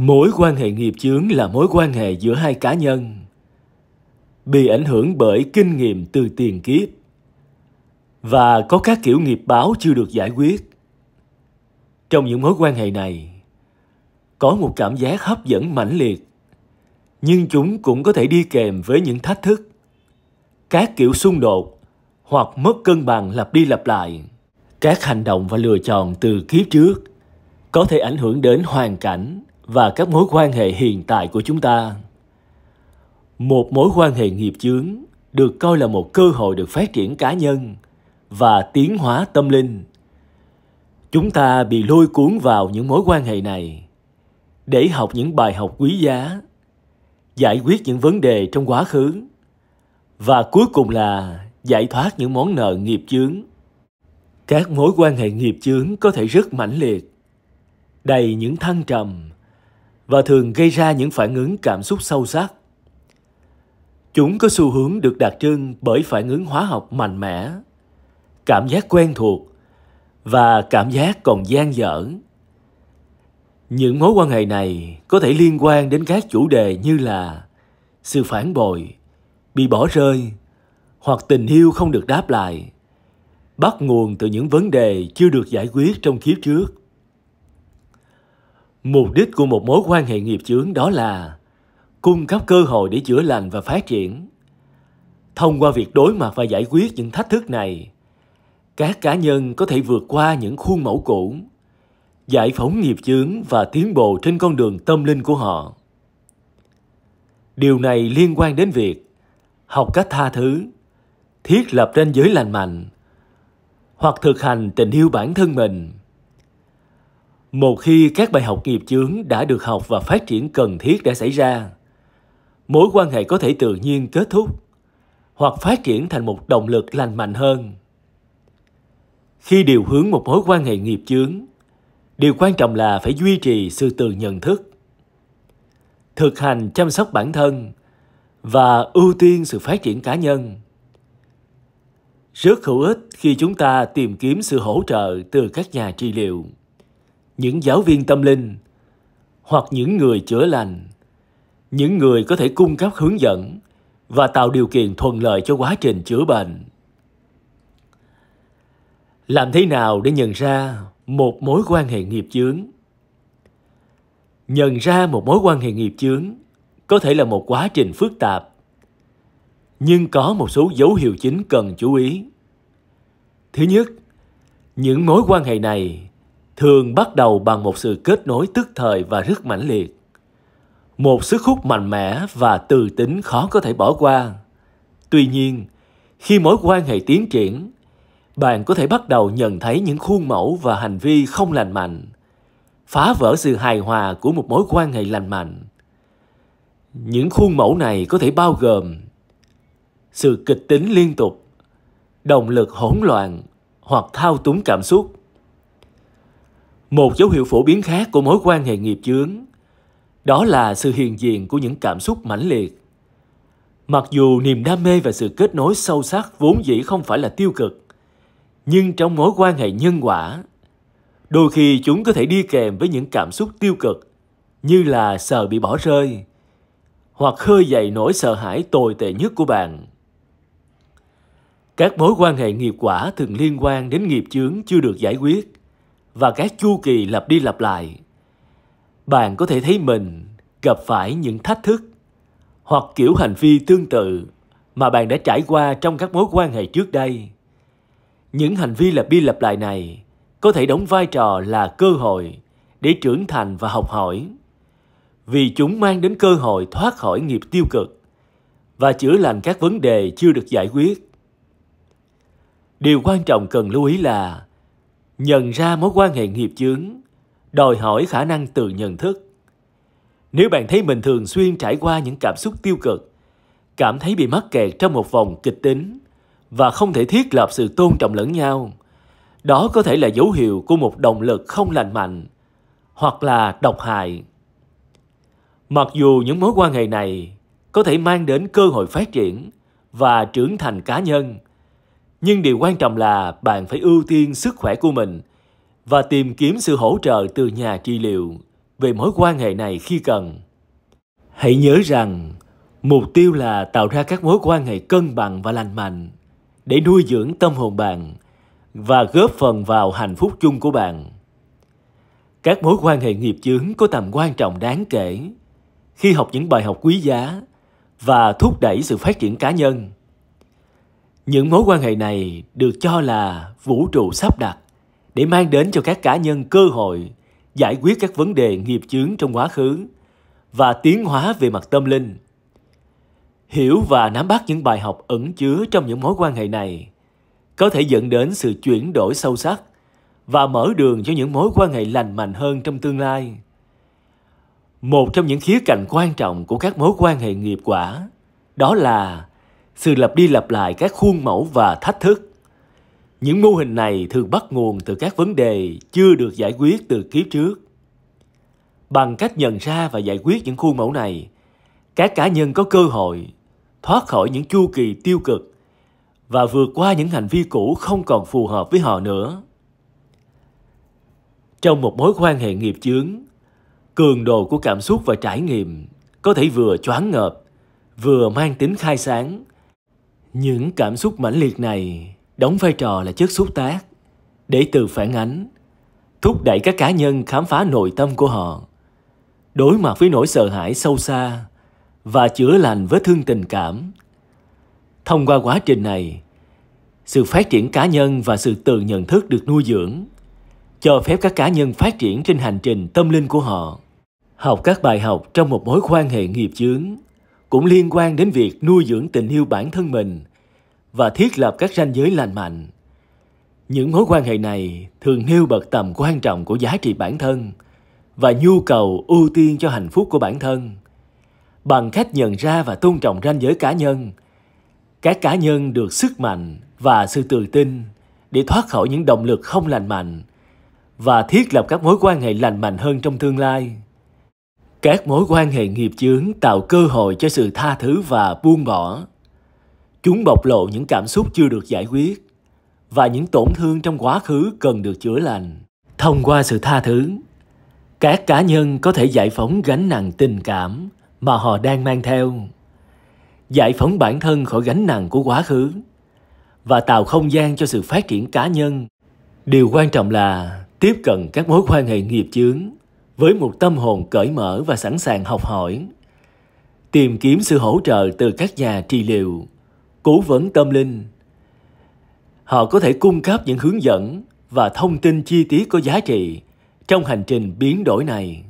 mối quan hệ nghiệp chướng là mối quan hệ giữa hai cá nhân bị ảnh hưởng bởi kinh nghiệm từ tiền kiếp và có các kiểu nghiệp báo chưa được giải quyết trong những mối quan hệ này có một cảm giác hấp dẫn mãnh liệt nhưng chúng cũng có thể đi kèm với những thách thức các kiểu xung đột hoặc mất cân bằng lặp đi lặp lại các hành động và lựa chọn từ kiếp trước có thể ảnh hưởng đến hoàn cảnh và các mối quan hệ hiện tại của chúng ta một mối quan hệ nghiệp chướng được coi là một cơ hội được phát triển cá nhân và tiến hóa tâm linh chúng ta bị lôi cuốn vào những mối quan hệ này để học những bài học quý giá giải quyết những vấn đề trong quá khứ và cuối cùng là giải thoát những món nợ nghiệp chướng các mối quan hệ nghiệp chướng có thể rất mãnh liệt đầy những thăng trầm và thường gây ra những phản ứng cảm xúc sâu sắc. Chúng có xu hướng được đặc trưng bởi phản ứng hóa học mạnh mẽ, cảm giác quen thuộc và cảm giác còn gian dở. Những mối quan hệ này có thể liên quan đến các chủ đề như là sự phản bội, bị bỏ rơi hoặc tình yêu không được đáp lại, bắt nguồn từ những vấn đề chưa được giải quyết trong kiếp trước. Mục đích của một mối quan hệ nghiệp chướng đó là cung cấp cơ hội để chữa lành và phát triển. Thông qua việc đối mặt và giải quyết những thách thức này, các cá nhân có thể vượt qua những khuôn mẫu cũ, giải phóng nghiệp chướng và tiến bộ trên con đường tâm linh của họ. Điều này liên quan đến việc học cách tha thứ, thiết lập ranh giới lành mạnh, hoặc thực hành tình yêu bản thân mình – một khi các bài học nghiệp chướng đã được học và phát triển cần thiết đã xảy ra, mối quan hệ có thể tự nhiên kết thúc hoặc phát triển thành một động lực lành mạnh hơn. Khi điều hướng một mối quan hệ nghiệp chướng, điều quan trọng là phải duy trì sự tự nhận thức, thực hành chăm sóc bản thân và ưu tiên sự phát triển cá nhân. Rất hữu ích khi chúng ta tìm kiếm sự hỗ trợ từ các nhà trị liệu những giáo viên tâm linh hoặc những người chữa lành những người có thể cung cấp hướng dẫn và tạo điều kiện thuận lợi cho quá trình chữa bệnh làm thế nào để nhận ra một mối quan hệ nghiệp chướng nhận ra một mối quan hệ nghiệp chướng có thể là một quá trình phức tạp nhưng có một số dấu hiệu chính cần chú ý thứ nhất những mối quan hệ này thường bắt đầu bằng một sự kết nối tức thời và rất mãnh liệt. Một sức hút mạnh mẽ và từ tính khó có thể bỏ qua. Tuy nhiên, khi mối quan hệ tiến triển, bạn có thể bắt đầu nhận thấy những khuôn mẫu và hành vi không lành mạnh, phá vỡ sự hài hòa của một mối quan hệ lành mạnh. Những khuôn mẫu này có thể bao gồm sự kịch tính liên tục, động lực hỗn loạn hoặc thao túng cảm xúc một dấu hiệu phổ biến khác của mối quan hệ nghiệp chướng đó là sự hiện diện của những cảm xúc mãnh liệt mặc dù niềm đam mê và sự kết nối sâu sắc vốn dĩ không phải là tiêu cực nhưng trong mối quan hệ nhân quả đôi khi chúng có thể đi kèm với những cảm xúc tiêu cực như là sợ bị bỏ rơi hoặc khơi dậy nỗi sợ hãi tồi tệ nhất của bạn các mối quan hệ nghiệp quả thường liên quan đến nghiệp chướng chưa được giải quyết và các chu kỳ lặp đi lặp lại bạn có thể thấy mình gặp phải những thách thức hoặc kiểu hành vi tương tự mà bạn đã trải qua trong các mối quan hệ trước đây những hành vi lặp đi lặp lại này có thể đóng vai trò là cơ hội để trưởng thành và học hỏi vì chúng mang đến cơ hội thoát khỏi nghiệp tiêu cực và chữa lành các vấn đề chưa được giải quyết điều quan trọng cần lưu ý là nhận ra mối quan hệ nghiệp chướng đòi hỏi khả năng tự nhận thức nếu bạn thấy mình thường xuyên trải qua những cảm xúc tiêu cực cảm thấy bị mắc kẹt trong một vòng kịch tính và không thể thiết lập sự tôn trọng lẫn nhau đó có thể là dấu hiệu của một động lực không lành mạnh hoặc là độc hại mặc dù những mối quan hệ này có thể mang đến cơ hội phát triển và trưởng thành cá nhân nhưng điều quan trọng là bạn phải ưu tiên sức khỏe của mình và tìm kiếm sự hỗ trợ từ nhà trị liệu về mối quan hệ này khi cần. Hãy nhớ rằng mục tiêu là tạo ra các mối quan hệ cân bằng và lành mạnh để nuôi dưỡng tâm hồn bạn và góp phần vào hạnh phúc chung của bạn. Các mối quan hệ nghiệp chướng có tầm quan trọng đáng kể khi học những bài học quý giá và thúc đẩy sự phát triển cá nhân những mối quan hệ này được cho là vũ trụ sắp đặt để mang đến cho các cá nhân cơ hội giải quyết các vấn đề nghiệp chướng trong quá khứ và tiến hóa về mặt tâm linh hiểu và nắm bắt những bài học ẩn chứa trong những mối quan hệ này có thể dẫn đến sự chuyển đổi sâu sắc và mở đường cho những mối quan hệ lành mạnh hơn trong tương lai một trong những khía cạnh quan trọng của các mối quan hệ nghiệp quả đó là sự lặp đi lặp lại các khuôn mẫu và thách thức. Những mô hình này thường bắt nguồn từ các vấn đề chưa được giải quyết từ kiếp trước. Bằng cách nhận ra và giải quyết những khuôn mẫu này, các cá nhân có cơ hội thoát khỏi những chu kỳ tiêu cực và vượt qua những hành vi cũ không còn phù hợp với họ nữa. Trong một mối quan hệ nghiệp chướng, cường độ của cảm xúc và trải nghiệm có thể vừa choáng ngợp, vừa mang tính khai sáng, những cảm xúc mãnh liệt này đóng vai trò là chất xúc tác để từ phản ánh, thúc đẩy các cá nhân khám phá nội tâm của họ, đối mặt với nỗi sợ hãi sâu xa và chữa lành vết thương tình cảm. Thông qua quá trình này, sự phát triển cá nhân và sự tự nhận thức được nuôi dưỡng cho phép các cá nhân phát triển trên hành trình tâm linh của họ học các bài học trong một mối quan hệ nghiệp chướng cũng liên quan đến việc nuôi dưỡng tình yêu bản thân mình và thiết lập các ranh giới lành mạnh. Những mối quan hệ này thường nêu bật tầm quan trọng của giá trị bản thân và nhu cầu ưu tiên cho hạnh phúc của bản thân. Bằng cách nhận ra và tôn trọng ranh giới cá nhân, các cá nhân được sức mạnh và sự tự tin để thoát khỏi những động lực không lành mạnh và thiết lập các mối quan hệ lành mạnh hơn trong tương lai các mối quan hệ nghiệp chướng tạo cơ hội cho sự tha thứ và buông bỏ. Chúng bộc lộ những cảm xúc chưa được giải quyết và những tổn thương trong quá khứ cần được chữa lành. Thông qua sự tha thứ, các cá nhân có thể giải phóng gánh nặng tình cảm mà họ đang mang theo, giải phóng bản thân khỏi gánh nặng của quá khứ và tạo không gian cho sự phát triển cá nhân. Điều quan trọng là tiếp cận các mối quan hệ nghiệp chướng với một tâm hồn cởi mở và sẵn sàng học hỏi tìm kiếm sự hỗ trợ từ các nhà trị liệu cố vấn tâm linh họ có thể cung cấp những hướng dẫn và thông tin chi tiết có giá trị trong hành trình biến đổi này